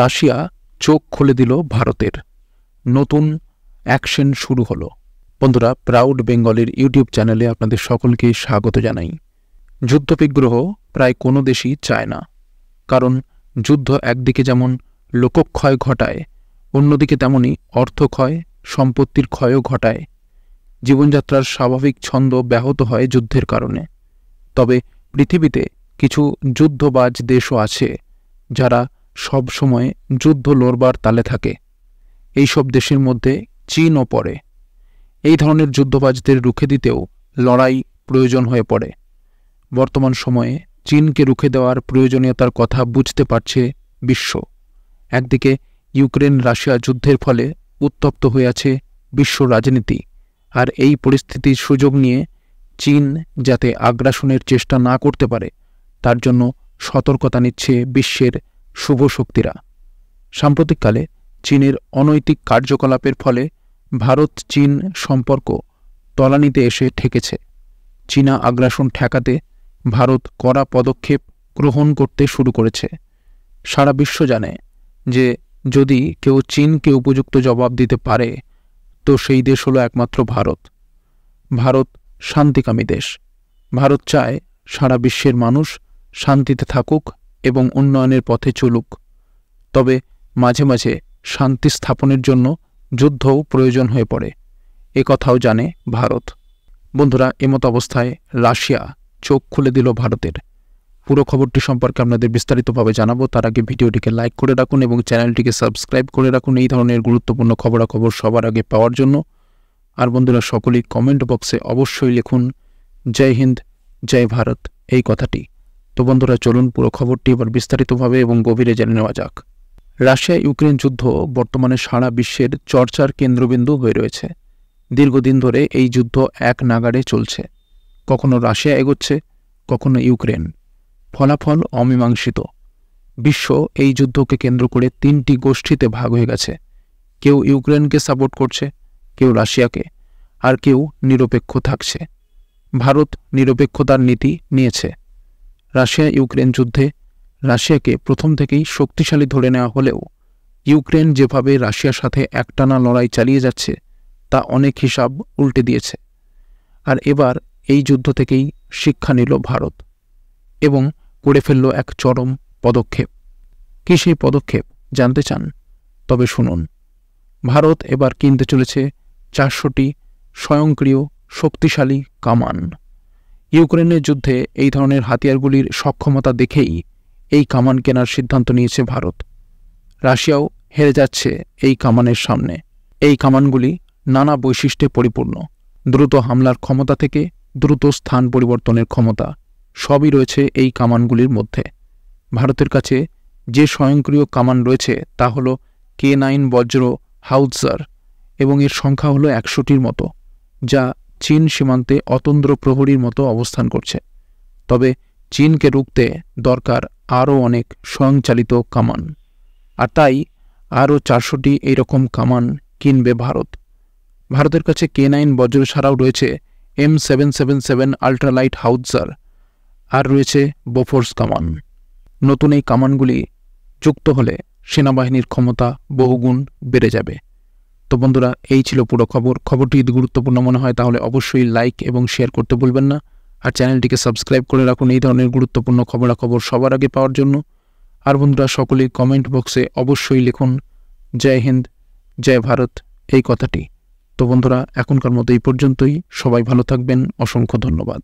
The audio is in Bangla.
রাশিয়া চোখ খুলে দিল ভারতের নতুন অ্যাকশন শুরু হল বন্ধুরা প্রাউড বেঙ্গলের ইউটিউব চ্যানেলে আপনাদের সকলকে স্বাগত জানাই যুদ্ধবিগ্রহ প্রায় কোনো দেশই চায় না কারণ যুদ্ধ একদিকে যেমন লোকক্ষয় ঘটায় অন্যদিকে তেমনই অর্থক্ষয় সম্পত্তির ক্ষয়ও ঘটায় জীবনযাত্রার স্বাভাবিক ছন্দ ব্যাহত হয় যুদ্ধের কারণে তবে পৃথিবীতে কিছু যুদ্ধবাজ দেশও আছে যারা সব সময় যুদ্ধ লড়বার তালে থাকে এইসব দেশের মধ্যে চীনও পড়ে এই ধরনের যুদ্ধবাজদের রুখে দিতেও লড়াই প্রয়োজন হয়ে পড়ে বর্তমান সময়ে চীনকে রুখে দেওয়ার প্রয়োজনীয়তার কথা বুঝতে পারছে বিশ্ব একদিকে ইউক্রেন রাশিয়া যুদ্ধের ফলে উত্তপ্ত হয়ে আছে বিশ্ব রাজনীতি আর এই পরিস্থিতির সুযোগ নিয়ে চীন যাতে আগ্রাসনের চেষ্টা না করতে পারে তার জন্য সতর্কতা নিচ্ছে বিশ্বের শুভ শক্তিরা সাম্প্রতিককালে চীনের অনৈতিক কার্যকলাপের ফলে ভারত চীন সম্পর্ক তলানিতে এসে ঠেকেছে চীনা আগ্রাসন ঠেকাতে ভারত কড়া পদক্ষেপ গ্রহণ করতে শুরু করেছে সারা বিশ্ব জানে যে যদি কেউ চীনকে উপযুক্ত জবাব দিতে পারে তো সেই দেশ হলো একমাত্র ভারত ভারত শান্তিকামী দেশ ভারত চায় সারা বিশ্বের মানুষ শান্তিতে থাকুক এবং উন্নয়নের পথে চলুক তবে মাঝে মাঝে শান্তি স্থাপনের জন্য যুদ্ধও প্রয়োজন হয়ে পড়ে এ কথাও জানে ভারত বন্ধুরা এমত অবস্থায় রাশিয়া চোখ খুলে দিল ভারতের পুরো খবরটি সম্পর্কে আপনাদের বিস্তারিতভাবে জানাবো তার আগে ভিডিওটিকে লাইক করে রাখুন এবং চ্যানেলটিকে সাবস্ক্রাইব করে রাখুন এই ধরনের গুরুত্বপূর্ণ খবরাখবর সবার আগে পাওয়ার জন্য আর বন্ধুরা সকলেই কমেন্ট বক্সে অবশ্যই লিখুন জয় হিন্দ জয় ভারত এই কথাটি তো বন্ধুরা চলুন পুরো খবরটি এবার বিস্তারিতভাবে এবং গভীরে জেনে নেওয়া যাক রাশিয়া ইউক্রেন যুদ্ধ বর্তমানে সারা বিশ্বের চর্চার কেন্দ্রবিন্দু হয়ে রয়েছে দীর্ঘদিন ধরে এই যুদ্ধ এক নাগাড়ে চলছে কখনো রাশিয়া এগোচ্ছে কখনো ইউক্রেন ফলাফল অমীমাংসিত বিশ্ব এই যুদ্ধকে কেন্দ্র করে তিনটি গোষ্ঠীতে ভাগ হয়ে গেছে কেউ ইউক্রেনকে সাপোর্ট করছে কেউ রাশিয়াকে আর কেউ নিরপেক্ষ থাকছে ভারত নিরপেক্ষতার নীতি নিয়েছে রাশিয়া ইউক্রেন যুদ্ধে রাশিয়াকে প্রথম থেকেই শক্তিশালী ধরে নেওয়া হলেও ইউক্রেন যেভাবে রাশিয়ার সাথে একটানা লড়াই চালিয়ে যাচ্ছে তা অনেক হিসাব উল্টে দিয়েছে আর এবার এই যুদ্ধ থেকেই শিক্ষা নিল ভারত এবং করে ফেলল এক চরম পদক্ষেপ কি সেই পদক্ষেপ জানতে চান তবে শুনুন ভারত এবার কিনতে চলেছে চারশোটি স্বয়ংক্রিয় শক্তিশালী কামান ইউক্রেনের যুদ্ধে এই ধরনের হাতিয়ারগুলির সক্ষমতা দেখেই এই কামান কেনার সিদ্ধান্ত নিয়েছে ভারত রাশিয়াও হেরে যাচ্ছে এই কামানের সামনে এই কামানগুলি নানা বৈশিষ্ট্যে পরিপূর্ণ দ্রুত হামলার ক্ষমতা থেকে দ্রুত স্থান পরিবর্তনের ক্ষমতা সবই রয়েছে এই কামানগুলির মধ্যে ভারতের কাছে যে স্বয়ংক্রিয় কামান রয়েছে তা হল কে নাইন বজ্র হাউজার এবং এর সংখ্যা হলো একশোটির মতো যা চীন সীমান্তে অতন্দ্র প্রহরীর মতো অবস্থান করছে তবে চীনকে রুখতে দরকার আরও অনেক স্বয়ংচালিত কামান আর তাই আরও চারশোটি এইরকম কামান কিনবে ভারত ভারতের কাছে কে নাইন বজ্র ছাড়াও রয়েছে M seven seven seven ultralight howitzer আর রয়েছে বোফোর্স কামান নতুন এই কামানগুলি যুক্ত হলে সেনাবাহিনীর ক্ষমতা বহুগুণ বেড়ে যাবে তো বন্ধুরা এই ছিল পুরো খবর খবরটি যদি গুরুত্বপূর্ণ মনে হয় তাহলে অবশ্যই লাইক এবং শেয়ার করতে ভুলবেন না আর চ্যানেলটিকে সাবস্ক্রাইব করে রাখুন এই ধরনের গুরুত্বপূর্ণ খবরাখবর সবার আগে পাওয়ার জন্য আর বন্ধুরা সকলেই কমেন্ট বক্সে অবশ্যই লিখুন জয় হিন্দ জয় ভারত এই কথাটি তো বন্ধুরা এখনকার মতো এই পর্যন্তই সবাই ভালো থাকবেন অসংখ্য ধন্যবাদ